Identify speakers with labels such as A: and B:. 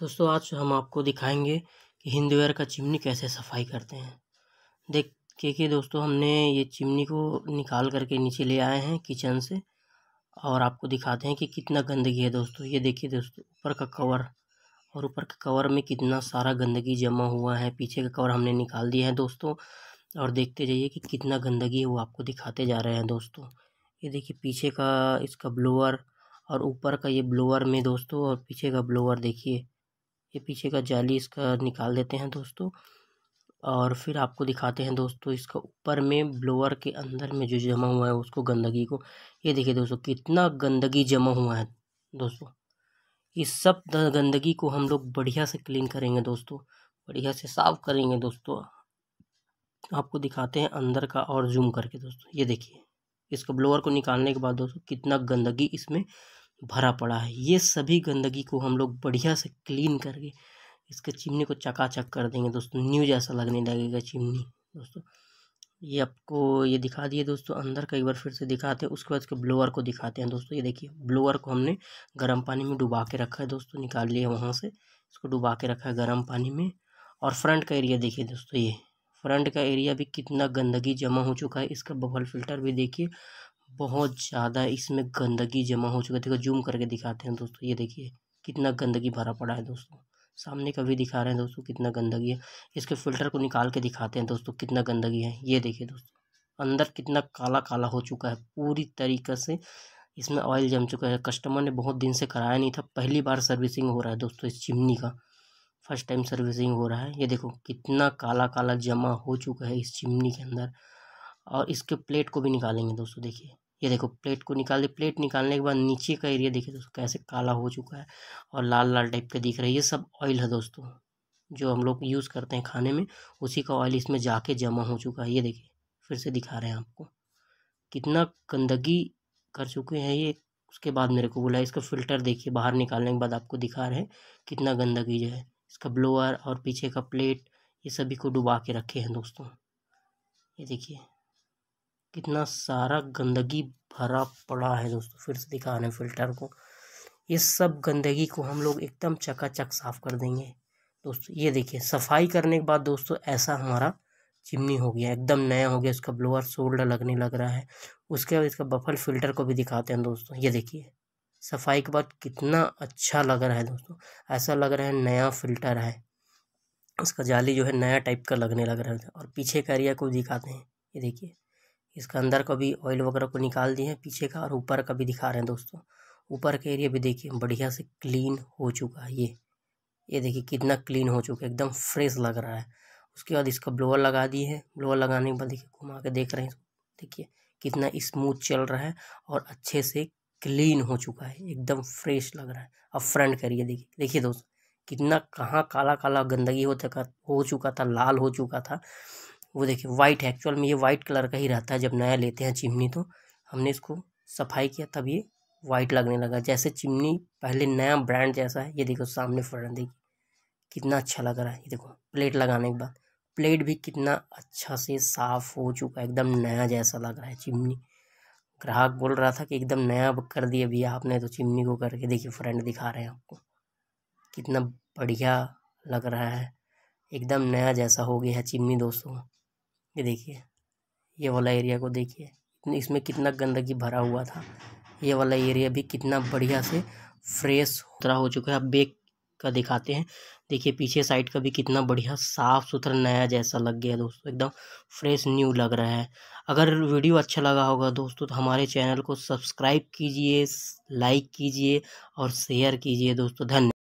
A: दोस्तों आज हम आपको दिखाएंगे कि हिंदवेयर का चिमनी कैसे सफाई करते हैं देख देखिए दोस्तों हमने ये चिमनी को निकाल करके नीचे ले आए हैं किचन से और आपको दिखाते हैं कि कितना गंदगी है दोस्तों ये देखिए दोस्तों ऊपर का कवर और ऊपर के कवर में कितना सारा गंदगी जमा हुआ है पीछे का कवर हमने निकाल दिया है दोस्तों और देखते जाइए कि कितना गंदगी है वो आपको दिखाते जा रहे हैं दोस्तों ये देखिए पीछे का इसका ब्लोअर और ऊपर का ये ब्लोअर में दोस्तों और पीछे का ब्लोअर देखिए ये पीछे का जाली इसका निकाल देते हैं दोस्तों और फिर आपको दिखाते हैं दोस्तों इसका ऊपर में ब्लोअर के अंदर में जो जमा हुआ है उसको गंदगी को ये देखिए दोस्तों कितना गंदगी जमा हुआ है दोस्तों इस सब गंदगी को हम लोग बढ़िया से क्लीन करेंगे दोस्तों बढ़िया से साफ करेंगे दोस्तों आपको दिखाते हैं अंदर का और जूम करके दोस्तों ये देखिए इसका ब्लोअर को निकालने के बाद दोस्तों कितना गंदगी इसमें भरा पड़ा है ये सभी गंदगी को हम लोग बढ़िया से क्लीन करके इसके चिमनी को चकाचक कर देंगे दोस्तों न्यू जैसा लगने लगेगा चिमनी दोस्तों ये आपको ये दिखा दिए दोस्तों अंदर का एक बार फिर से दिखाते हैं उसके बाद उसके ब्लोअर को दिखाते हैं दोस्तों ये देखिए ब्लोअर को हमने गर्म पानी में डुबा के रखा है दोस्तों निकाल लिया वहाँ से इसको डुबा के रखा है गर्म पानी में और फ्रंट का एरिया देखिए दोस्तों ये फ्रंट का एरिया भी कितना गंदगी जमा हो चुका है इसका बबल फिल्टर भी देखिए बहुत ज़्यादा इसमें गंदगी जमा हो चुका है देखो जूम करके दिखाते हैं दोस्तों ये देखिए कितना गंदगी भरा पड़ा है दोस्तों सामने का भी दिखा रहे हैं दोस्तों कितना गंदगी है इसके फ़िल्टर को निकाल के दिखाते हैं दोस्तों कितना गंदगी है ये देखिए दोस्तों अंदर कितना काला काला हो चुका है पूरी तरीके से इसमें ऑयल जम चुका है कस्टमर ने बहुत दिन से कराया नहीं था पहली बार सर्विसिंग हो रहा है दोस्तों इस चिमनी का फर्स्ट टाइम सर्विसिंग हो रहा है ये देखो कितना काला काला जमा हो चुका है इस चिमनी के अंदर और इसके प्लेट को भी निकालेंगे दोस्तों देखिए ये देखो प्लेट को निकाल दी प्लेट निकालने के बाद नीचे का एरिया देखिए दोस्तों कैसे काला हो चुका है और लाल लाल टाइप का दिख रहा है ये सब ऑयल है दोस्तों जो हम लोग यूज़ करते हैं खाने में उसी का ऑयल इसमें जाके जमा हो चुका है ये देखिए फिर से दिखा रहे हैं आपको कितना गंदगी कर चुके हैं ये उसके बाद मेरे को बोला इसका फ़िल्टर देखिए बाहर निकालने के बाद आपको दिखा रहे हैं कितना गंदगी जो है इसका ब्लोअर और पीछे का प्लेट ये सभी को डुबा के रखे हैं दोस्तों ये देखिए कितना सारा गंदगी भरा पड़ा है दोस्तों फिर से दिखा रहे हैं फिल्टर को ये सब गंदगी को हम लोग एकदम चकाचक साफ़ कर देंगे दोस्तों ये देखिए सफाई करने के बाद दोस्तों ऐसा हमारा चिमनी हो गया एकदम नया हो गया उसका ब्लोअर शोल्डर लगने लग रहा है उसके बाद इसका बफल फिल्टर को भी दिखाते हैं दोस्तों ये देखिए सफाई के बाद कितना अच्छा लग रहा है दोस्तों ऐसा लग रहा है नया फिल्टर है उसका जाली जो है नया टाइप का लगने लग रहा है और पीछे का एरिया को दिखाते हैं ये देखिए इसका अंदर का भी ऑयल वगैरह को निकाल दिए हैं पीछे का और ऊपर का भी दिखा रहे हैं दोस्तों ऊपर का एरिया भी देखिए बढ़िया से क्लीन हो चुका है ये ये देखिए कितना क्लीन हो चुका है एकदम फ्रेश लग रहा है उसके बाद इसका ब्लोअर लगा दिए हैं ब्लोअर लगाने के बाद देखिए घुमा के देख रहे हैं देखिए कितना स्मूथ चल रहा है और अच्छे से क्लीन हो चुका है एकदम फ्रेश लग रहा है अब फ्रंट करिए देखिए देखिए दोस्तों कितना कहाँ काला काला गंदगी होता हो चुका था लाल हो चुका था वो देखिए वाइट है एक्चुअल में ये वाइट कलर का ही रहता है जब नया लेते हैं चिमनी तो हमने इसको सफाई किया तब ये वाइट लगने लगा जैसे चिमनी पहले नया ब्रांड जैसा है ये देखो सामने फरन देखिए कितना अच्छा लग रहा है ये देखो प्लेट लगाने के बाद प्लेट भी कितना अच्छा से साफ़ हो चुका है एकदम नया जैसा लग रहा है चिमनी ग्राहक बोल रहा था कि एकदम नया कर दिए भैया आपने तो चिमनी को करके देखिए फ्रेंड दिखा रहे हैं आपको कितना बढ़िया लग रहा है एकदम नया जैसा हो गया है चिमनी दोस्तों ये देखिए ये वाला एरिया को देखिए इसमें कितना गंदगी भरा हुआ था ये वाला एरिया भी कितना बढ़िया से फ्रेश सुथरा हो चुका है अब बेक का दिखाते हैं देखिए पीछे साइड का भी कितना बढ़िया साफ़ सुथरा नया जैसा लग गया दोस्तों एकदम फ्रेश न्यू लग रहा है अगर वीडियो अच्छा लगा होगा दोस्तों तो हमारे चैनल को सब्सक्राइब कीजिए लाइक कीजिए और शेयर कीजिए दोस्तों धन्यवाद